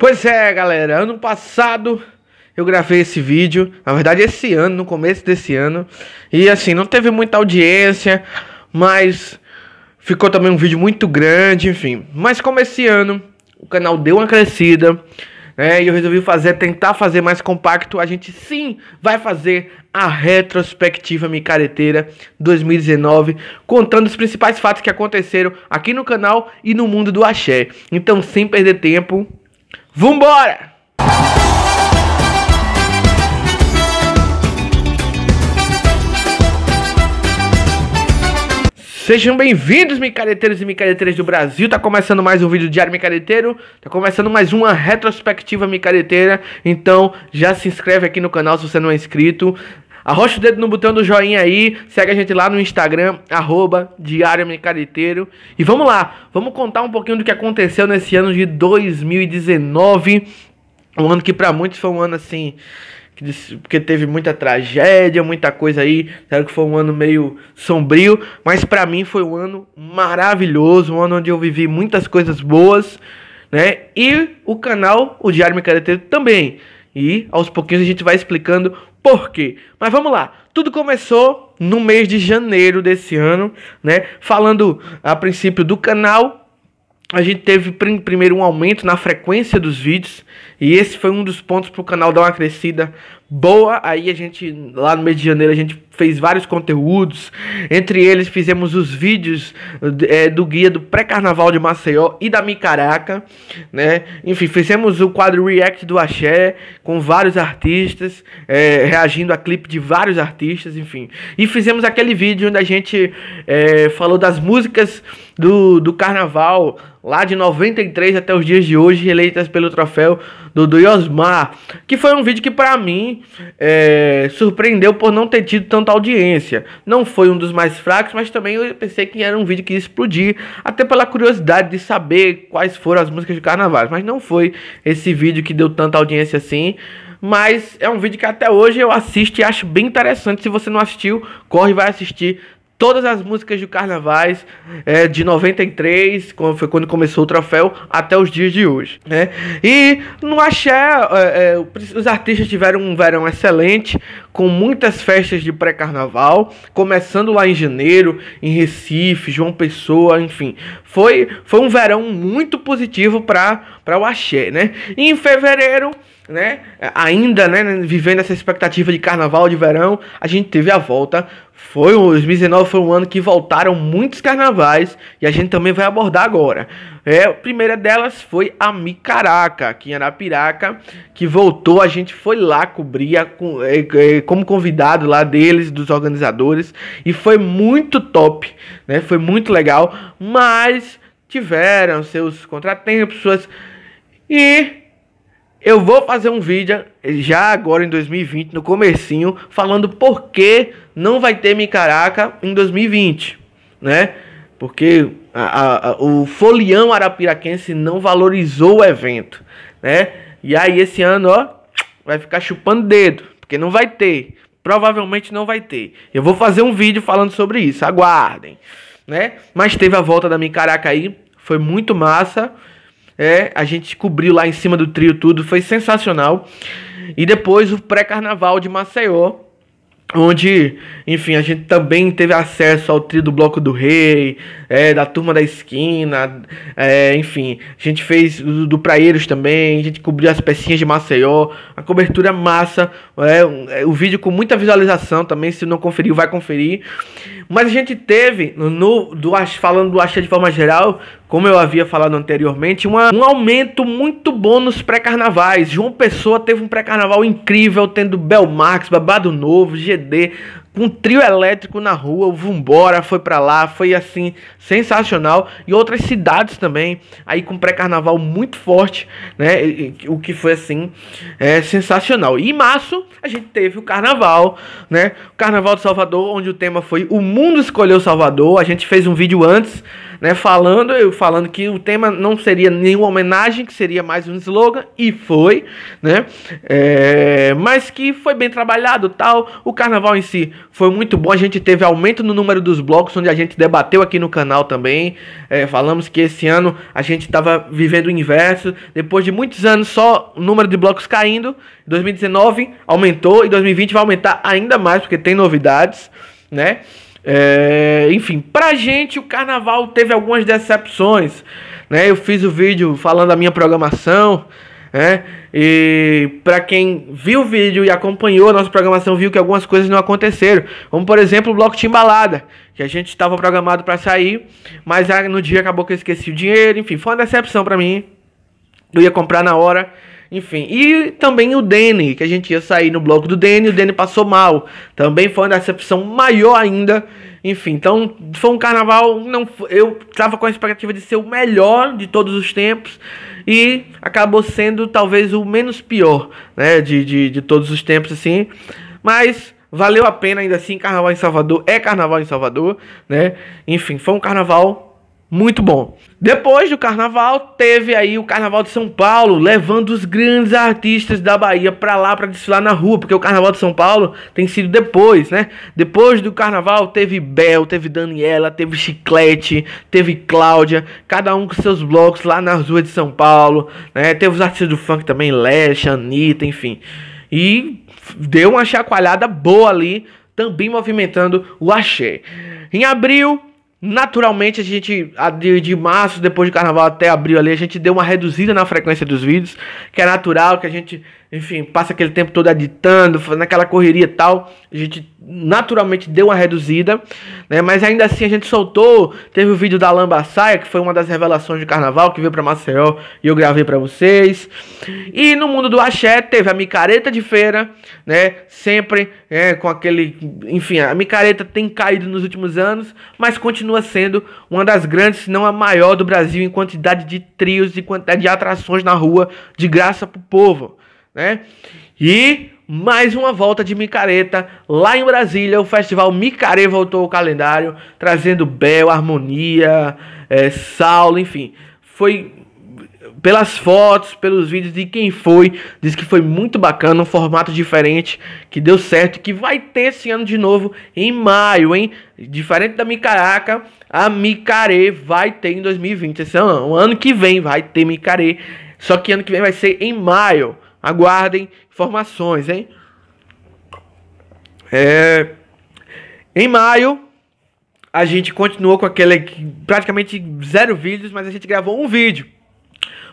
Pois é, galera, ano passado eu gravei esse vídeo, na verdade esse ano, no começo desse ano, e assim, não teve muita audiência, mas ficou também um vídeo muito grande, enfim. Mas como esse ano o canal deu uma crescida, né, e eu resolvi fazer, tentar fazer mais compacto, a gente sim vai fazer a retrospectiva Micareteira 2019, contando os principais fatos que aconteceram aqui no canal e no mundo do axé. Então, sem perder tempo, Vambora! Sejam bem-vindos, micareteiros e micareteiras do Brasil. Tá começando mais um vídeo diário micareteiro. Tá começando mais uma retrospectiva micareteira. Então, já se inscreve aqui no canal se você não é inscrito. Arrocha o dedo no botão do joinha aí, segue a gente lá no Instagram, arroba Diário E vamos lá, vamos contar um pouquinho do que aconteceu nesse ano de 2019. Um ano que para muitos foi um ano assim, porque teve muita tragédia, muita coisa aí. Claro que foi um ano meio sombrio, mas para mim foi um ano maravilhoso, um ano onde eu vivi muitas coisas boas, né? E o canal, o Diário Mercadeteiro também. E aos pouquinhos a gente vai explicando por quê? Mas vamos lá. Tudo começou no mês de janeiro desse ano, né? Falando a princípio do canal, a gente teve prim primeiro um aumento na frequência dos vídeos e esse foi um dos pontos para o canal dar uma crescida boa. Aí a gente, lá no mês de janeiro, a gente fez vários conteúdos. Entre eles, fizemos os vídeos é, do guia do pré-carnaval de Maceió e da Micaraca, né? Enfim, fizemos o quadro React do Axé com vários artistas, é, reagindo a clipe de vários artistas, enfim. E fizemos aquele vídeo onde a gente é, falou das músicas do, do carnaval lá de 93 até os dias de hoje, eleitas pelo troféu Dudu e Osmar, que foi um vídeo que para mim é, surpreendeu por não ter tido tanta audiência. Não foi um dos mais fracos, mas também eu pensei que era um vídeo que ia explodir, até pela curiosidade de saber quais foram as músicas de carnaval, mas não foi esse vídeo que deu tanta audiência assim mas é um vídeo que até hoje eu assisto e acho bem interessante. Se você não assistiu, corre e vai assistir todas as músicas do Carnavais é, de 93, quando foi quando começou o troféu, até os dias de hoje, né? E no Axé, é, é, os artistas tiveram um verão excelente, com muitas festas de pré-carnaval, começando lá em janeiro, em Recife, João Pessoa, enfim. Foi, foi um verão muito positivo para o Axé, né? E em fevereiro né? Ainda, né, vivendo essa expectativa de carnaval de verão, a gente teve a volta foi, 2019 foi um ano que voltaram muitos carnavais e a gente também vai abordar agora. É, a primeira delas foi a Micaraca, aqui em Arapiraca, que voltou. A gente foi lá cobrir a, é, é, como convidado lá deles, dos organizadores, e foi muito top, né? Foi muito legal, mas tiveram seus contratempos, suas. E eu vou fazer um vídeo já agora em 2020, no comecinho, falando por que não vai ter Micaraca em 2020, né? Porque a, a, o folião arapiraquense não valorizou o evento, né? E aí esse ano, ó, vai ficar chupando dedo, porque não vai ter. Provavelmente não vai ter. Eu vou fazer um vídeo falando sobre isso, aguardem, né? Mas teve a volta da Micaraca aí, foi muito massa. É, a gente cobriu lá em cima do trio tudo, foi sensacional. E depois o pré-carnaval de Maceió, onde, enfim, a gente também teve acesso ao trio do Bloco do Rei, é, da Turma da Esquina, é, enfim, a gente fez do, do Praeiros também, a gente cobriu as pecinhas de Maceió, a cobertura massa, é, um, é, o vídeo com muita visualização também, se não conferiu, vai conferir. Mas a gente teve, no, do, falando do Axé de forma geral, como eu havia falado anteriormente, uma, um aumento muito bom nos pré-carnavais. João Pessoa teve um pré-carnaval incrível, tendo Belmax, Babado Novo, GD, com um trio elétrico na rua, o Vumbora foi para lá, foi assim, sensacional. E outras cidades também, aí com pré-carnaval muito forte, né? o que foi assim, é, sensacional. E em março a gente teve o carnaval, né? O Carnaval de Salvador, onde o tema foi O Mundo Escolheu Salvador. A gente fez um vídeo antes, né? Falando, eu falando que o tema não seria nenhuma homenagem, que seria mais um slogan, e foi, né? É, mas que foi bem trabalhado tal. O carnaval em si foi muito bom. A gente teve aumento no número dos blocos, onde a gente debateu aqui no canal também. É, falamos que esse ano a gente estava vivendo o inverso. Depois de muitos anos só o número de blocos caindo, 2019 aumentou e 2020 vai aumentar ainda mais, porque tem novidades, né? É, enfim, pra gente o carnaval teve algumas decepções, né? Eu fiz o vídeo falando da minha programação né? E para quem viu o vídeo e acompanhou a nossa programação, viu que algumas coisas não aconteceram. Como, por exemplo, o bloco embalada que a gente estava programado para sair, mas no dia acabou que eu esqueci o dinheiro. Enfim, foi uma decepção para mim. Eu ia comprar na hora. Enfim, e também o Dene, que a gente ia sair no bloco do Dene, o Dene passou mal. Também foi uma decepção maior ainda. Enfim, então foi um carnaval. Não, eu tava com a expectativa de ser o melhor de todos os tempos e acabou sendo talvez o menos pior né, de, de, de todos os tempos, assim. Mas valeu a pena ainda assim, carnaval em Salvador é carnaval em Salvador, né? Enfim, foi um carnaval muito bom. Depois do carnaval, teve aí o Carnaval de São Paulo, levando os grandes artistas da Bahia para lá para desfilar na rua, porque o Carnaval de São Paulo tem sido depois, né? Depois do carnaval teve Bel, teve Daniela, teve Chiclete, teve Cláudia, cada um com seus blocos lá nas ruas de São Paulo, né? Teve os artistas do funk também, Leste, Anitta, enfim. E deu uma chacoalhada boa ali, também movimentando o axé. Em abril, Naturalmente, a gente, de, março, depois de carnaval até abril ali, a gente deu uma reduzida na frequência dos vídeos, que é natural, que a gente enfim, passa aquele tempo todo editando, fazendo aquela correria e tal, a gente naturalmente deu uma reduzida, né? Mas ainda assim a gente soltou, teve o vídeo da Lamba Saia, que foi uma das revelações de carnaval que veio para Maceió e eu gravei para vocês. E no mundo do axé teve a micareta de feira, né? Sempre é, com aquele, enfim, a micareta tem caído nos últimos anos, mas continua sendo uma das grandes, se não a maior do Brasil em quantidade de trios e quantidade de atrações na rua de graça pro povo né? E mais uma volta de micareta lá em Brasília. O festival Micare voltou ao calendário, trazendo Bel, Harmonia, é, Saulo, enfim. Foi pelas fotos, pelos vídeos de quem foi, diz que foi muito bacana, um formato diferente, que deu certo, que vai ter esse ano de novo em maio, hein? Diferente da Micaraca, a Micare vai ter em 2020. Esse ano, é o ano que vem vai ter Micare, só que ano que vem vai ser em maio. Aguardem informações, hein? É... Em maio, a gente continuou com aquele praticamente zero vídeos, mas a gente gravou um vídeo.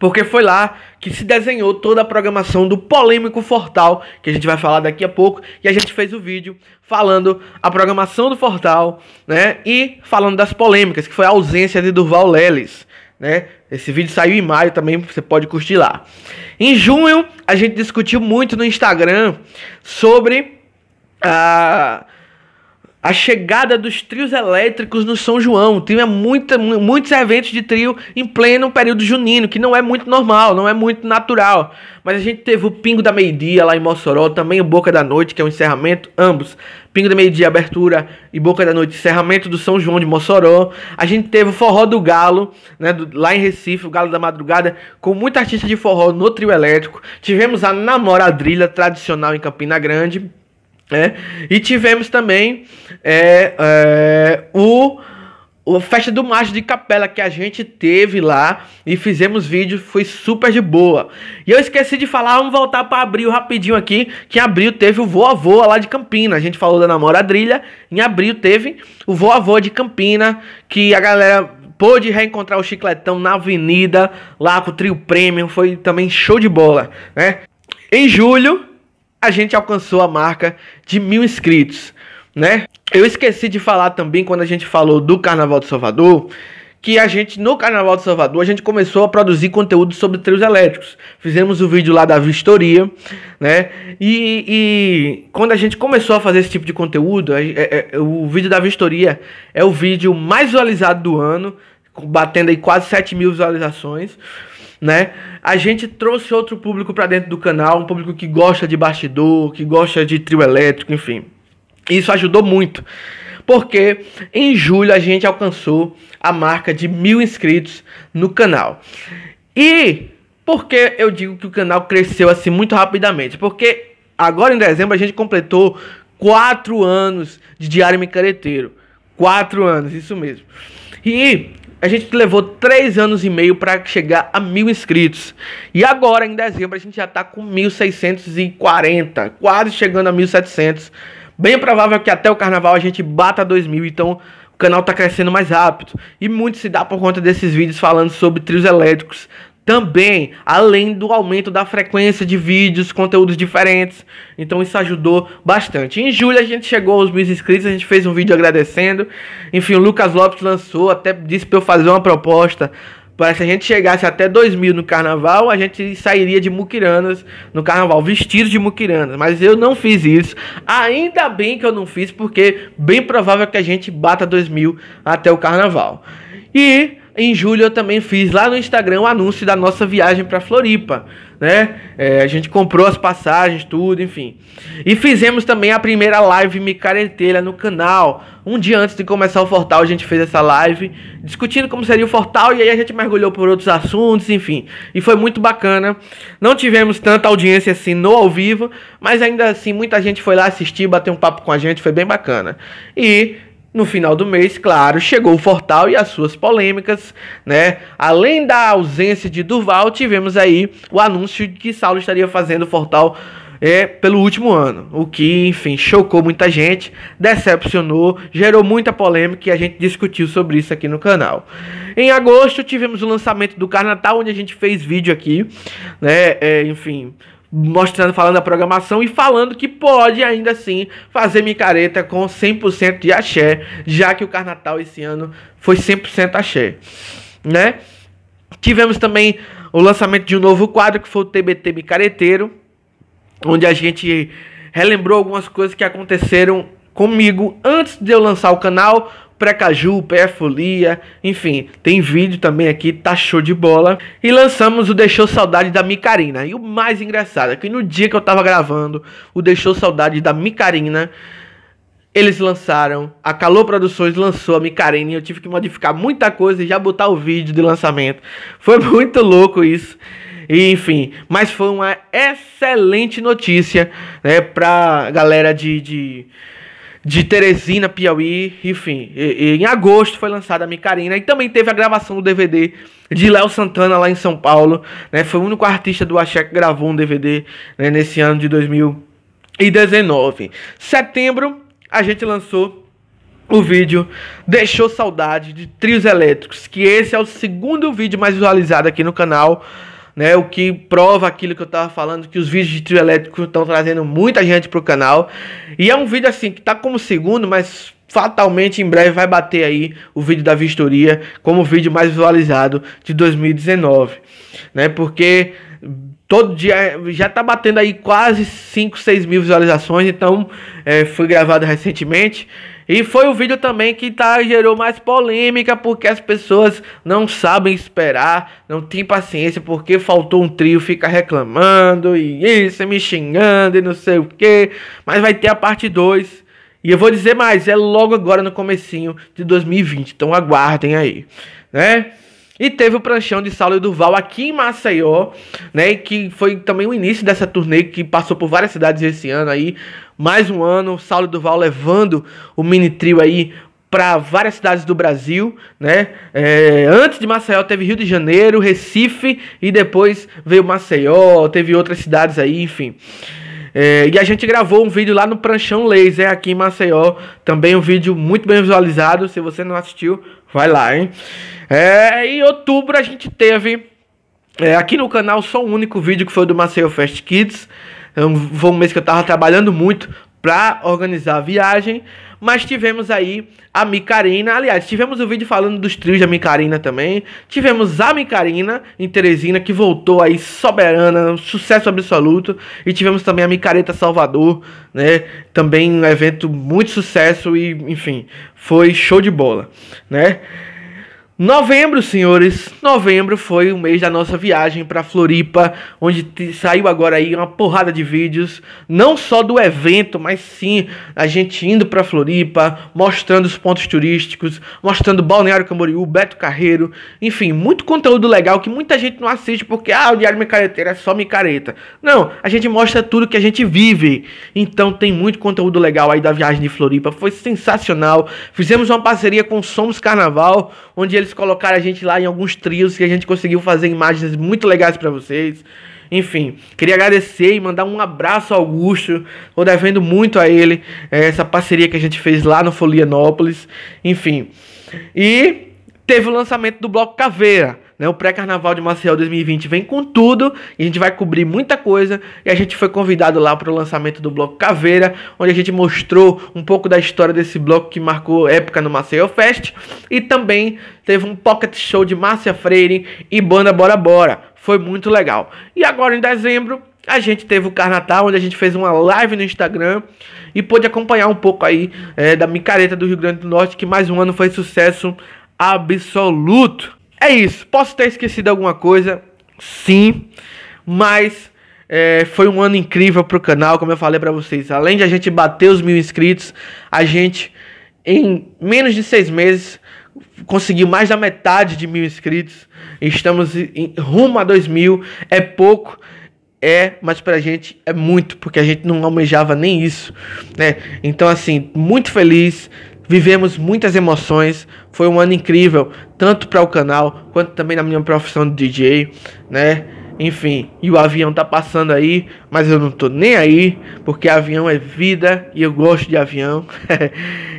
Porque foi lá que se desenhou toda a programação do polêmico Fortal, que a gente vai falar daqui a pouco, e a gente fez o vídeo falando a programação do Fortal, né? E falando das polêmicas, que foi a ausência de Durval Leles né? Esse vídeo saiu em maio também, você pode curtir lá. Em junho, a gente discutiu muito no Instagram sobre a. Uh, a chegada dos trios elétricos no São João. Tinha muita, muitos eventos de trio em pleno período junino, que não é muito normal, não é muito natural. Mas a gente teve o Pingo da Meia-Dia lá em Mossoró, também o Boca da Noite, que é o um encerramento, ambos. Pingo da Meia-Dia, abertura, e Boca da Noite, encerramento do São João de Mossoró. A gente teve o Forró do Galo, né, do, lá em Recife, o Galo da Madrugada, com muita artista de forró no trio elétrico. Tivemos a Namoradrilha, tradicional em Campina Grande. Né? e tivemos também é, é, o, o Festa do Macho de Capela que a gente teve lá e fizemos vídeo, foi super de boa. E eu esqueci de falar, vamos voltar para abril rapidinho aqui, que em abril teve o Voa Voa lá de Campina. A gente falou da namoradrilha, em abril teve o Voa Voa de Campina, que a galera pôde reencontrar o Chicletão na avenida, lá com o Trio Premium, foi também show de bola, né? Em julho a gente alcançou a marca de mil inscritos, né? Eu esqueci de falar também quando a gente falou do Carnaval de Salvador que a gente, no Carnaval de Salvador, a gente começou a produzir conteúdo sobre trios elétricos. Fizemos o um vídeo lá da vistoria, né? E, e, quando a gente começou a fazer esse tipo de conteúdo, é, é, o vídeo da vistoria é o vídeo mais visualizado do ano, batendo aí quase 7 mil visualizações né? A gente trouxe outro público para dentro do canal, um público que gosta de bastidor, que gosta de trio elétrico, enfim. Isso ajudou muito, porque em julho a gente alcançou a marca de mil inscritos no canal. E por que eu digo que o canal cresceu assim muito rapidamente? Porque agora em dezembro a gente completou quatro anos de Diário Micareteiro. Quatro anos, isso mesmo. E a gente levou três anos e meio para chegar a mil inscritos. E agora, em dezembro, a gente já está com 1.640, quase chegando a 1.700. Bem provável que até o carnaval a gente bata 2.000, então o canal está crescendo mais rápido. E muito se dá por conta desses vídeos falando sobre trios elétricos também, além do aumento da frequência de vídeos, conteúdos diferentes. Então isso ajudou bastante. Em julho a gente chegou aos mil inscritos, a gente fez um vídeo agradecendo. Enfim, o Lucas Lopes lançou, até disse para eu fazer uma proposta. Para se a gente chegasse até 2000 mil no carnaval, a gente sairia de muquiranas no carnaval, vestido de muquiranas. Mas eu não fiz isso. Ainda bem que eu não fiz, porque bem provável que a gente bata 2000 mil até o carnaval. E em julho eu também fiz lá no Instagram o um anúncio da nossa viagem para Floripa, né? É, a gente comprou as passagens, tudo, enfim. E fizemos também a primeira live micaretelha no canal. Um dia antes de começar o Fortal, a gente fez essa live discutindo como seria o Fortal e aí a gente mergulhou por outros assuntos, enfim. E foi muito bacana. Não tivemos tanta audiência assim no ao vivo, mas ainda assim muita gente foi lá assistir, bater um papo com a gente, foi bem bacana. E no final do mês, claro, chegou o Fortal e as suas polêmicas, né? Além da ausência de Duval, tivemos aí o anúncio de que Saulo estaria fazendo o Fortal é, pelo último ano, o que, enfim, chocou muita gente, decepcionou, gerou muita polêmica e a gente discutiu sobre isso aqui no canal. Em agosto tivemos o lançamento do Carnatal, onde a gente fez vídeo aqui, né? É, enfim, mostrando, falando a programação e falando que pode ainda assim fazer micareta com 100% de axé, já que o Carnatal esse ano foi 100% axé, né? Tivemos também o lançamento de um novo quadro que foi o TBT Micareteiro, onde a gente relembrou algumas coisas que aconteceram comigo antes de eu lançar o canal, Precaju, caju folia enfim, tem vídeo também aqui, tá show de bola. E lançamos o Deixou Saudade da Micarina. E o mais engraçado é que no dia que eu tava gravando o Deixou Saudade da Micarina, eles lançaram, a Calor Produções lançou a Micarina e eu tive que modificar muita coisa e já botar o vídeo de lançamento. Foi muito louco isso. E, enfim, mas foi uma excelente notícia, né, pra galera de, de de Teresina, Piauí, enfim. E, e em agosto foi lançada a Micarina e também teve a gravação do DVD de Léo Santana lá em São Paulo, né? Foi o único artista do Axé que gravou um DVD né, nesse ano de 2019. Setembro a gente lançou o vídeo Deixou Saudade de Trios Elétricos, que esse é o segundo vídeo mais visualizado aqui no canal né? O que prova aquilo que eu estava falando, que os vídeos de trio elétrico estão trazendo muita gente pro canal. E é um vídeo assim que tá como segundo, mas fatalmente em breve vai bater aí o vídeo da vistoria como o vídeo mais visualizado de 2019, né? Porque todo dia já tá batendo aí quase 5, 6 mil visualizações, então é, foi gravado recentemente e foi o vídeo também que tá, gerou mais polêmica, porque as pessoas não sabem esperar, não tem paciência, porque faltou um trio, fica reclamando e isso, me xingando e não sei o que. Mas vai ter a parte 2. E eu vou dizer mais, é logo agora no comecinho de 2020. Então aguardem aí, né? E teve o pranchão de Saulo e Duval aqui em Maceió, né? Que foi também o início dessa turnê que passou por várias cidades esse ano aí. Mais um ano, Saulo e Duval levando o mini trio aí para várias cidades do Brasil, né? É, antes de Maceió teve Rio de Janeiro, Recife e depois veio Maceió, teve outras cidades aí, enfim. É, e a gente gravou um vídeo lá no Pranchão Laser, aqui em Maceió. Também um vídeo muito bem visualizado. Se você não assistiu, vai lá, hein? É, em outubro a gente teve é, aqui no canal só um único vídeo que foi do Maceió Fest Kids. É foi um mês que eu tava trabalhando muito, para organizar a viagem. Mas tivemos aí a Micarina. Aliás, tivemos o um vídeo falando dos trios da Micarina também. Tivemos a Micarina em Teresina, que voltou aí soberana, um sucesso absoluto. E tivemos também a Micareta Salvador, né? Também um evento muito sucesso e, enfim, foi show de bola, né? Novembro, senhores, novembro foi o mês da nossa viagem para Floripa, onde saiu agora aí uma porrada de vídeos, não só do evento, mas sim a gente indo para Floripa, mostrando os pontos turísticos, mostrando Balneário Camboriú, Beto Carreiro, enfim, muito conteúdo legal que muita gente não assiste porque ah, o Diário Micareteiro é só micareta. Não, a gente mostra tudo que a gente vive. Então tem muito conteúdo legal aí da viagem de Floripa, foi sensacional. Fizemos uma parceria com Somos Carnaval, onde eles colocaram a gente lá em alguns trios que a gente conseguiu fazer imagens muito legais para vocês. Enfim, queria agradecer e mandar um abraço ao Augusto. Estou devendo muito a ele é, essa parceria que a gente fez lá no Folianópolis. Enfim, e teve o lançamento do Bloco Caveira. Né? O pré-carnaval de Maceió 2020 vem com tudo e a gente vai cobrir muita coisa. E a gente foi convidado lá para o lançamento do bloco Caveira, onde a gente mostrou um pouco da história desse bloco que marcou época no Maceió Fest. E também teve um pocket show de Márcia Freire e banda Bora Bora. Foi muito legal. E agora em dezembro a gente teve o Carnatal, onde a gente fez uma live no Instagram e pôde acompanhar um pouco aí é, da micareta do Rio Grande do Norte, que mais um ano foi sucesso absoluto. É isso. Posso ter esquecido alguma coisa? Sim. Mas é, foi um ano incrível para o canal, como eu falei para vocês. Além de a gente bater os mil inscritos, a gente, em menos de seis meses, conseguiu mais da metade de mil inscritos. Estamos em, rumo a dois mil. É pouco. É, mas pra gente é muito, porque a gente não almejava nem isso, né? Então, assim, muito feliz, Vivemos muitas emoções, foi um ano incrível, tanto para o canal quanto também na minha profissão de DJ, né? Enfim, e o avião tá passando aí, mas eu não tô nem aí, porque avião é vida e eu gosto de avião.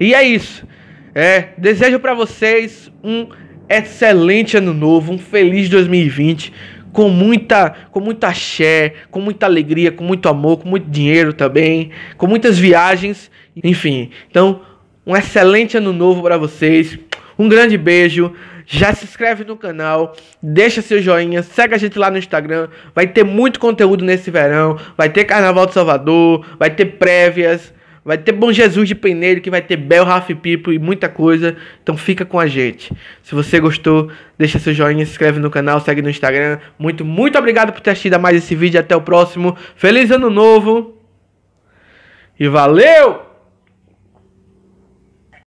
e é isso. É, desejo para vocês um excelente ano novo, um feliz 2020 com muita, com muita axé, com muita alegria, com muito amor, com muito dinheiro também, com muitas viagens, enfim. Então, um excelente ano novo para vocês. Um grande beijo. Já se inscreve no canal, deixa seu joinha, segue a gente lá no Instagram. Vai ter muito conteúdo nesse verão. Vai ter Carnaval de Salvador, vai ter prévias, vai ter Bom Jesus de Peneiro, que vai ter Bel e Pipo e muita coisa. Então fica com a gente. Se você gostou, deixa seu joinha, se inscreve no canal, segue no Instagram. Muito, muito obrigado por ter assistido a mais esse vídeo. Até o próximo. Feliz ano novo! E valeu!